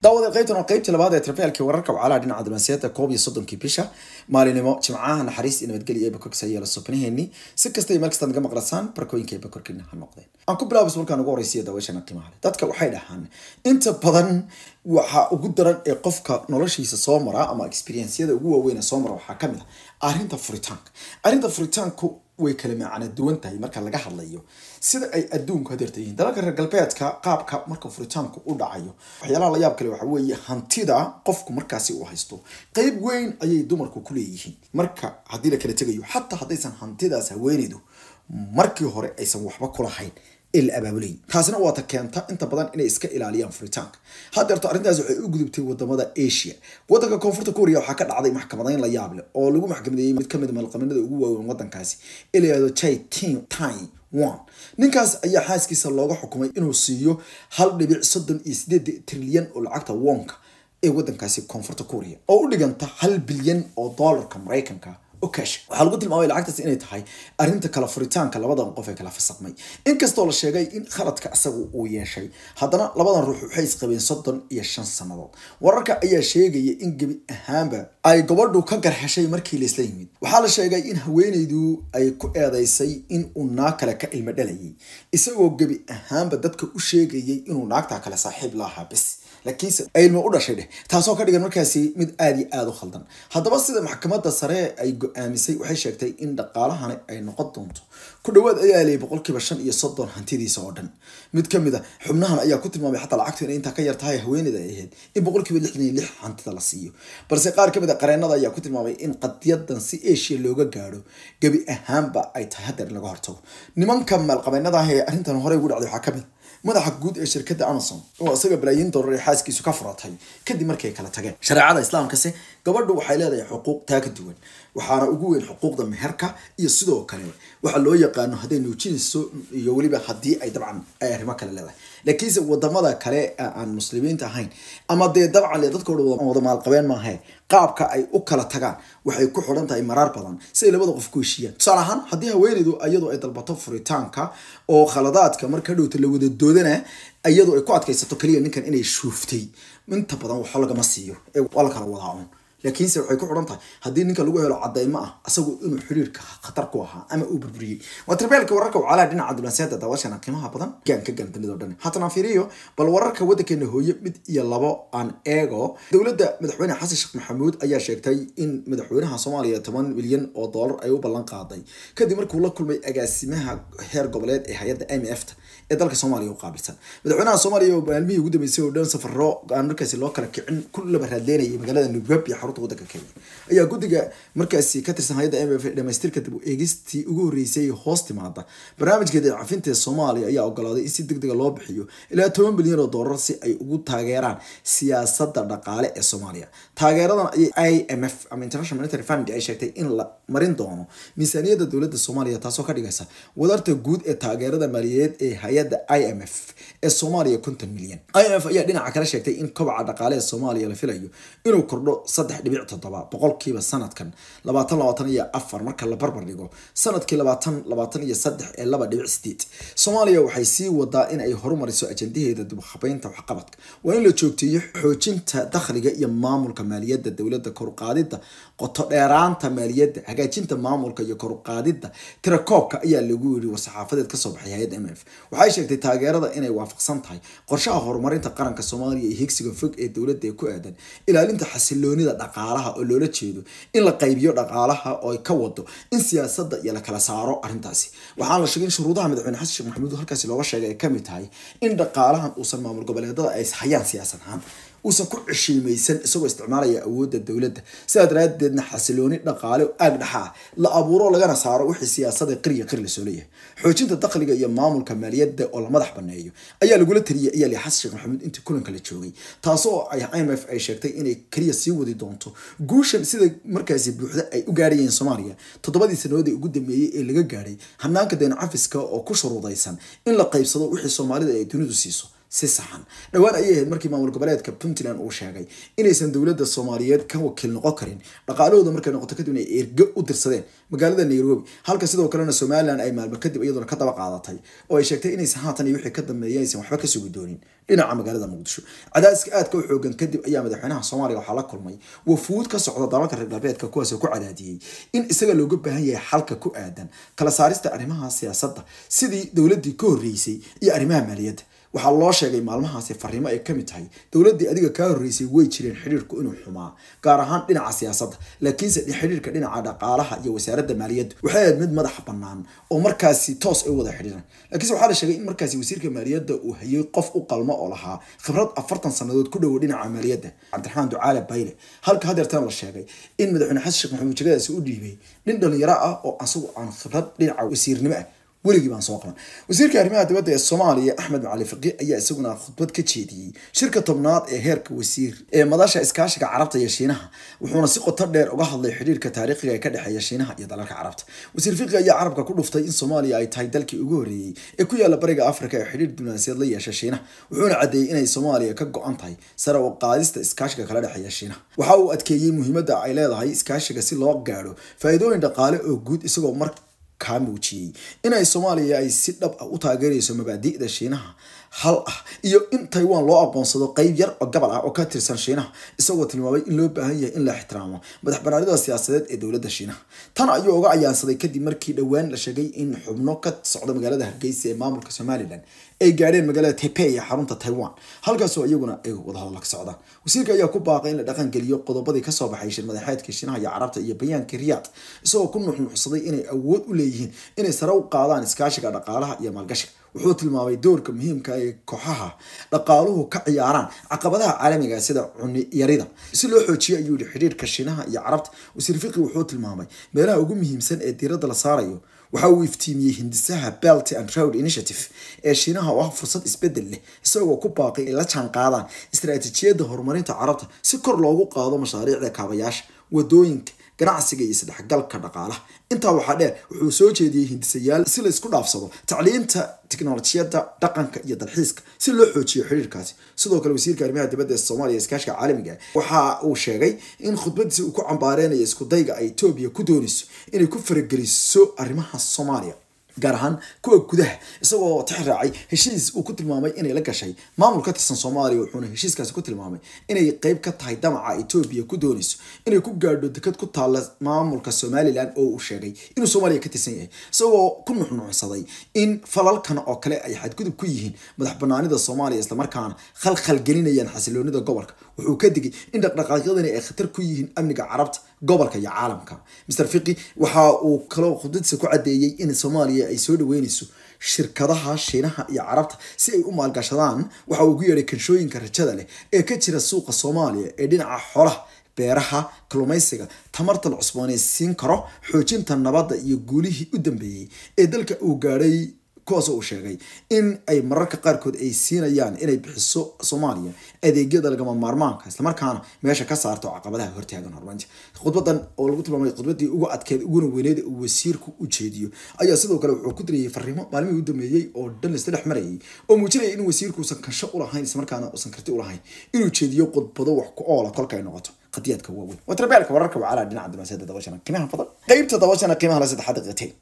daawada qaybtan qaybtii labaad ee trafeelkii wararka wacalaha dhinaca damaasiyada koob iyo soddonkii bisha maalinimo jimcaha naxariis iyo nabadgelya ee bokorkiisa yeela soobanaheennii si kasta iyo meelkastaad naga maqnasaan barkooyinka ee bokorkina ha noqdeen aan ku bilaabas markaan ugu horeysiya daawashana qiimaha leh dadka waxay dhahaan inta badan waxaa ugu daran ee qofka noloshiisa soo maraa ama experienceyada ugu waaweyn soo mara waxaa ka mid ah arrinta furitaanka arrinta furitaanku way kala macana duwan tahay marka laga hadlayo sida ay adduunku hadeerta yihiin dalalka reer galbeedka qaabka marka furitaanku u dhacayo waxyaalaha la yaab kale waxa weeye hantida qofku markaasi uu haysto qeyb weyn ayay dumarku ku leeyihiin marka haddii la kala tegayo xataa haddaysan hantidaas haweenaydu markii hore aysan waxba kulahayn la taasina waata keenta inta badan inay iska ilaaliyaan furitaanka haddeerto arintaas waxay u gudubtay wadamada asia wadanka koonfurta kuuriya waxaa ka dhacday maxkamadeyn la yaable oo lagu maxkamadeeyey mid kamid malqaminada ugu waaweyn wadankaasi ee layihahdo chai tin time ninkaas ayaa xaaskiisa looga xukumay inuu siiyo hal dhibic soddon iyo sideed trilyan oo lacagta wonka ee wadankaasi koonfurta kuuriya oo u dhiganta hal bilyan oo doolarka maraykanka ocash waxaa lagu tilmaamay lacagtaas inay tahay arrinta kala furitaanka labadan qof ee kala fasaqmay inkastoo la sheegay in khaladka isagu uu yeeshay haddana labadan ruux waxay isqabeen soddon iyo shan sannadood wararka ayaa sheegaya in gebi ahaanba ay gobadhu ka garxeshay markii laisla yimid waxaa la sheegay in haweenaydu ay ku eedaysay inuu naag kale ka ilmo dhalayay isagoo gebi ahaanba dadka u sheegayay inuu naagtaa kale saaxiib laahaa bis laakiinse ilmi u dhashay dheh taasoo ka dhigan markaasi mid aada iyo aada u khaldan haddaba sida maxkamadda sare ay go-aamisay waxay sheegtay in dhaqaalahani ay noqon doonto ku dhawaad ayaa leyay boqolkiiba shan iyo soddon hantidiisa oo dhan mid kamid a ah, xubnahan ayaa ku tilmaamay xataa lacagtu inay intaa ka yar haweeneyda ay ahayd in boqolkiiba lixdan iyo lix hantida la siiyo balse qaar kamid a ah qareenada ayaa ku tilmaamay in qadiyadan si eshiya looga gaadho gebi ahaanba ay tahay hadeer laga hortago nimanka maalqabeenadaah ee arrintan horey ugu dhacday waxaa kamid ah madaxa guud ee shirkadda amazon oo isaga balaayiin dollar ee xaaskiisu ka furatay kadib markay kala tageen shareecada islaamkase gabadhu waxay leedahay xuquuq taa ka duwan waxaana ugu weyn xuquuqda meherka iyo sidoo kale waxaa loo yaqaano hadday nuujinayso iyo weliba haddii ay dabcan ay arrimo kale leedahay laakiinse wadamada kale aan muslimiinta ahayn ama dee dabcan le dadka wada maalqabeen maahae qaabka ay u kala tagaan waxay ku xidhan tahay maraar badan si ay labada qof ku heshiiyaan tusaale ahaan haddii haweenaydu iyadoo ay dalbato furitaanka oo khaladaadka marka dhowta la wada doodana iyadoo ay ku adkaysato keliya ninkan inay shuuftay inta badan waxo lagama siiyo ee waa la kala wadaa un laakiinse waxay ku xidhan tahay haddii ninka lagu helo cadaymo ah asagu inuu xiriirka khatar ku ahaa ama uu burburiyey waterbeelka wararka wacalaha dhinaca dulanseeda daawashana qiimaha badan gaan ka dhan haatan fiiriyo bal wararka waddankeena hooye mid iyo labo aan eego dowladda madaxweyne xasan sheekh maxamuud ayaa sheegtay in madaxweynaha soomaaliya toban milyan oo doolar ay u ballan qaaday kadib markuu la kulmay agaasimaha heer goboleed ee hay-adda m e f ta ee dalka soomaaliya u qaabilsan madaxweynaha soomaaliya oo maalmihii ugu dambeysay oo dhan safaro aan markaasi loo kala kicin ku laba raadleynayay magaalada nairobi caruurta wadanka kenya ayaa guddiga markaasi ka tirsan hay-adda m f dhamaystirka dib u eegistii ugu horreysay hoos timaada barnaamijka dacafinta soomaaliya ayaa ogolaaday in si deg dega ah loo bixiyo ilaa toban bilyan oo doolar si ay ugu taageeraan siyaasadda dhaqaale ee soomaaliya taageeradan ayay i m f ama international monitary fund ay sheegtay in la marin doono miisaaniyadda dowladda soomaaliya taasoo ka dhigaysa wadarta guud ee taageerada maaliyadeed ee hay-adda i m f ee soomaaliya konton milyan i m f ayaa dhinaca kale sheegtay in kobaca dhaqaale ee soomaaliya la filayo inuu kordho saddex saddex dhibic boqolkiiba sanadkan labaatan labaatan iyo afar marka la barbar dhigo sanadkii labaatan labaatan iyo saddex ee laba dhibic sideed soomaaliya waxay sii wadaa inay horumariso ajandaheeda dibhabeynta waxqabadka waa in la joogteeyo xoojinta dakhliga iyo maamulka maaliyadda dowladda koruqaadida qoto dheeraanta maaliyadda hagaajinta maamulka iyo koruqaadida tirakoobka ayaa lagu yiri warsaxaafadeed kasoo baxay hay-adda m f waxay sheegtay taageerada inay waafaqsan tahay qorshaha horumarinta qaranka soomaaliya iyo higsiga fog ee dowladda ee ku aadan ilaalinta xasiloonida dhaqaalaha oo loola jeedo in la qaybiyo dhaqaalaha oo ka wado in siyaasada iyo la kala saaro arintaasi waxaa la sheegay in shuruudaha madaxweyne xasan sheekh maxamuud halkaasi looga sheegay ay kamid tahay in dhaqaalahan uusan maamul goboleedada ay hayaan siyaasad ahaan uusan ku cishiimaysan isagoo isticmaalaya awoodda dowladda sidaa daraadeedna xasilooni dhaqaale aag dhaxaa la abuuro lagana saaro wixii siyaasada qiriya qiri lasoo leeyahay xoojinta dakhliga iyo maamulka maaliyadda oo la madax baneeyo ayaa lagula taliyay ayaa lixas sheekh maxamuud intii kulanka la joogay taasoo oo ay i m f ay sheegtay inay keliya sii wadi doonto guushan sida markaasi buuxda ay u gaarayeen soomaaliya toddobadii sanadood ugu dambeeyey ee laga gaadhay hanaanka deen cafiska oo ku shuruudaysan in la qaybsado wixii soomaalida ay dunidu siiso si saxan dhowaan ayay ahayd markii maamul goboleedka puntland uu sheegay inaysan dowladda soomaaliyeed ka wakiil noqon karin dhaqaalahooda markay noqoto kadib inay ergo u dirsadeen magaalada nairobi halka sidoo kalena somalilan ay maalmo kadib iyaduna ka daba qaadatay oo ay sheegtay inaysan haatan iyo wixii ka dambeeya waxba ka sugi doonin dhinaca magaalada muqdisho cadaadiska aadka u xoogan kadib ayaa madaxweynaha soomaaliya waxaa la kulmay wafuud ka socda dalalka reer galbeedka kuwaas ku cadaadiyey in isaga looga baahan yahay xalka ku aadan kala saarista arrimaha siyaasadda sidii dowladii ka horreysay iyo arrimaha maaliyadda waxaa loo sheegay maalmahaasi fariimo ay ka mid tahay dowladii adiga kaa horreysay way jireen xidhiirku inuu xumaa gaar ahaan dhinaca siyaasadda laakiinse xidhiirka dhinaca dhaqaalaha iyo wasaaradda maaliyadda waxay ahayd mid madaxa banaan oo markaasi toos ay wada xidhiiran laakiinse waxaa la sheegay in markaasi wasiirka maaliyadda uu hayay qof u qalmo oo lahaa khibrad afartan sanadood ku dhowo dhinaca maaliyadda cabdiraxmaan ducaale bayle halka hadeertan la sheegay in madaxweyne xasan sheekh maxamuud jegadaasi u dhiibay nin dhalinyaro ah oo asagu aan khibrad dhinaca wasiirnimo ah weligii baan soo qaban wasiirka arrimaha dibadda ee soomaaliya axmed macali faqiih ayaa isaguna khudbad ka jeediyey shirka tobnaad ee heerka wasiir ee madasha iskaashiga carabta iyo shiinaha wuxuuna si qoto dheer uga hadlay xidhiirka taariikhiga ee ka dhexeeya shiinaha iyo dalalka carabta wasiir fiqi ayaa carabka ku dhuftay in soomaaliya ay tahay dalkii ugu horreeyey ee ku yaala bariga africa ee xidhiir dunaanseed la yeesha shiinaha wuxuuna caddeeyey inay soomaaliya ka go-an tahay sare u qaadista iskaashiga kala dhexeeya shiinaha waxa uu adkeeyey muhiimadda ay leedahay iskaashiga si loo gaadho faa'iidooyin dhaqaale oo guud isagoo mar kaa muujiyey inay soomaaliya ay si dhab ah u taageerayso mabaadi'da shiinaha hal ah iyo in taiwan loo aqoonsado qeyb yar oo gobol ah oo ka tirsan shiinaha isagoo tilmaamay in loo baahan yahay in la ixtiraamo madax banaanida siyaasadeed ee dowladda shiinaha tan ayuu uga ayaansaday kadib markii dhowaan la sheegay in xubno ka socda magaalada hargeysa ee maamulka somalilan ay gaadheen magaalada tepey ee xarunta taiwan halkaasoo iyaguna ay wadahadalla ka socdaan wasiirka ayaa ku baaqay in la dhaqan geliyo qodobadii kasoo baxay shir madaxeedka shiinaha iyo carabta iyo bayaanka riyaad isagoo ku nuxnuxsaday inay awood u leeyihiin inay sare u qaadaan iskaashiga dhaqaalaha iyo maalgashiga wuxuu tilmaamay doorka muhiimka ah ee kooxaha dhaqaaluhu ka ciyaaraan caqabadaha caalamiga ah sida cuni yarida si loo xoojiyo ayuu yihi xiriirka shiinaha iyo carabta wasirfiqi wuxuu tilmaamay meelaha ugu muhiimsan ee diiradda la saarayo waxa uu iftiimiyey hindisaha belt and road initiative ee shiinaha oo ah fursad isbeddel leh isagoo ku baaqay in la jaan qaadaan istaraatiijiyadda horumarinta carabta si kor loogu qaado mashaariicda kaabayaasha wadooyinka ganacsiga iyo isdhexgalka dhaqaalaha intaa waxaa dheer wuxuu soo jeediyey hindisayaal si la dhaafsado tacliinta tiknolojiyadda dhaqanka iyo dalxiiska si loo xoojiyo xiriirkaasi sidoo kale wasiirka arrimaha dibadda ee soomaaliya iskaashiga caalamiga ah waxa uu sheegay in khudbadiisi uu ku cambaareynaya iskudayga ay etoobiya ku doonayso inay ku farageliso arrimaha soomaaliya gaar ahaan kuwa gudaha isagoo tix heshiis uu ku tilmaamay inay la gashay maamul ka tirsan soomaaliya wuxuuna heshiiskaasi ku tilmaamay inay qeyb ka tahay damaca etoobiya ku doonayso inay ku gaadho dekad ku taala maamulka somalilan oo uu sheegay inuu soomaaliya ka tirsan yahay isagoo ku nuxnuucsaday in falalkan oo kale ay xadgudub ku yihiin madax banaanida soomaaliya islamarkaana khalkhal gelinayaan xasiloonida gobolka wuxuu ka digay in dhaqdhaqaaqyadani ay khatar ku yihiin amniga carabta gobolka iyo caalamka master fiqi waxa uu kaloo khudadsa ku cadeeyey in soomaaliya ay soo dhaweynayso shirkadaha shiinaha iyo carabta si ay u maalgashadaan waxa uu ku yeedhay kanshooyinka rajada leh ee ka jira suuqa soomaaliya ee dhinaca xoolaha beeraha kalumaysiga tamarta la cusboonaysiin karo xoojinta nabadda iyo guulihii u dambeeyey ee dalka uu gaadhay koos uu sheegay in ay mararka qaarkood ay siinayaan inay bixiso soomaaliya adeegyada lagama maarmaanka islamarkaana meesha ka saarto caqabadaha hortaagan horumarinta khudbadan oo lagu tilmaamay khudbadii ugu adkeed uguna weyneed uu wasiirku u jeediyo ayaa sidoo kale wuxuu ku diriyay fariimo maalmihii u dambeeyey oo dhan laisla dhex marayay oo muujinaya in wasiirku usan kansho u lahayn islamarkaana usan karti u lahayn inuu jeediyo khudbado wax ku oola kolka ay noqoto qadiyaadka waaweyn watrabeelka wararka wacalaa dhinaca dabaaseeda dabashana qiimaha fadal qaybta dabashana qiimaha la saddexaad qiitay